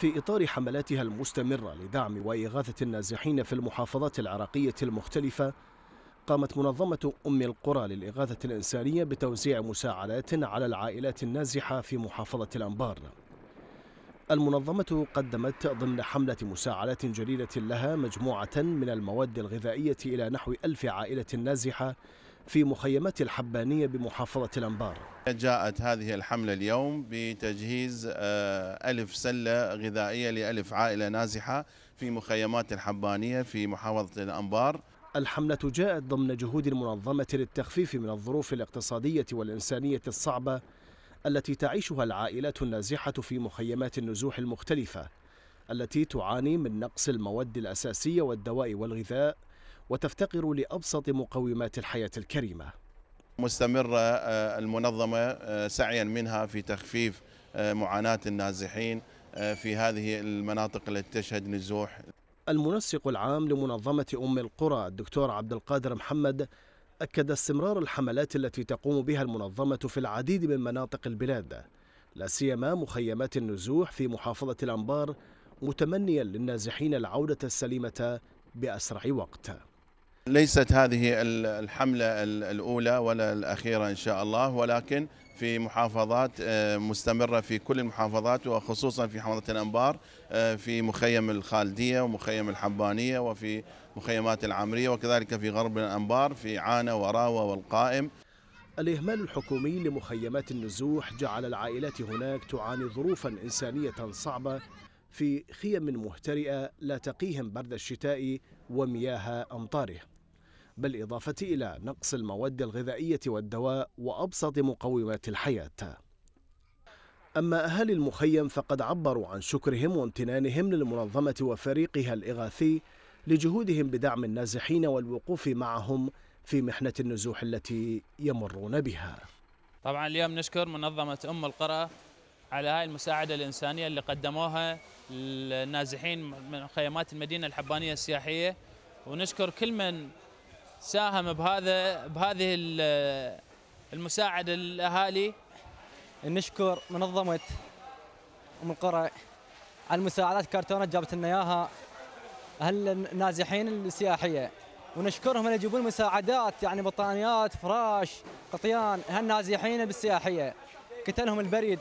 في إطار حملاتها المستمرة لدعم وإغاثة النازحين في المحافظات العراقية المختلفة قامت منظمة أم القرى للإغاثة الإنسانية بتوزيع مساعدات على العائلات النازحة في محافظة الأنبار المنظمة قدمت ضمن حملة مساعدات جليلة لها مجموعة من المواد الغذائية إلى نحو ألف عائلة نازحة في مخيمات الحبانية بمحافظة الأنبار جاءت هذه الحملة اليوم بتجهيز آه، ألف سلة غذائية لألف عائلة نازحة في مخيمات الحبانية في محافظة الأنبار الحملة جاءت ضمن جهود المنظمة للتخفيف من الظروف الاقتصادية والإنسانية الصعبة التي تعيشها العائلات النازحة في مخيمات النزوح المختلفة التي تعاني من نقص المواد الأساسية والدواء والغذاء وتفتقر لأبسط مقومات الحياة الكريمة مستمرة آه، المنظمة آه، سعيا منها في تخفيف آه، معاناة النازحين في هذه المناطق التي تشهد نزوح المنسق العام لمنظمة أم القرى الدكتور عبد القادر محمد أكد استمرار الحملات التي تقوم بها المنظمة في العديد من مناطق البلاد لا سيما مخيمات النزوح في محافظة الأنبار متمنيا للنازحين العودة السليمة بأسرع وقت ليست هذه الحملة الأولى ولا الأخيرة إن شاء الله ولكن في محافظات آه، مستمرة في كل المحافظات وخصوصا في حمضة الأنبار آه، في مخيم الخالدية ومخيم الحبانية وفي مخيمات العمرية وكذلك في غرب الأنبار في عانة وراوة والقائم الإهمال الحكومي لمخيمات النزوح جعل العائلات هناك تعاني ظروفا إنسانية صعبة في خيم مهترئة لا تقيهم برد الشتاء ومياه أمطاره بالإضافة إلى نقص المواد الغذائية والدواء وأبسط مقومات الحياة أما أهالي المخيم فقد عبروا عن شكرهم وامتنانهم للمنظمة وفريقها الإغاثي لجهودهم بدعم النازحين والوقوف معهم في محنة النزوح التي يمرون بها طبعا اليوم نشكر منظمة أم القرى على هاي المساعدة الإنسانية اللي قدموها للنازحين من خيمات المدينة الحبانية السياحية ونشكر كل من ساهم بهذا بهذه المساعده للاهالي نشكر منظمه ام القرى على المساعدات كرتونة جابت لنا اياها اهل النازحين السياحيه ونشكرهم اللي يجيبون مساعدات يعني بطانيات فراش قطيان هالنازحين بالسياحيه كتلهم البريد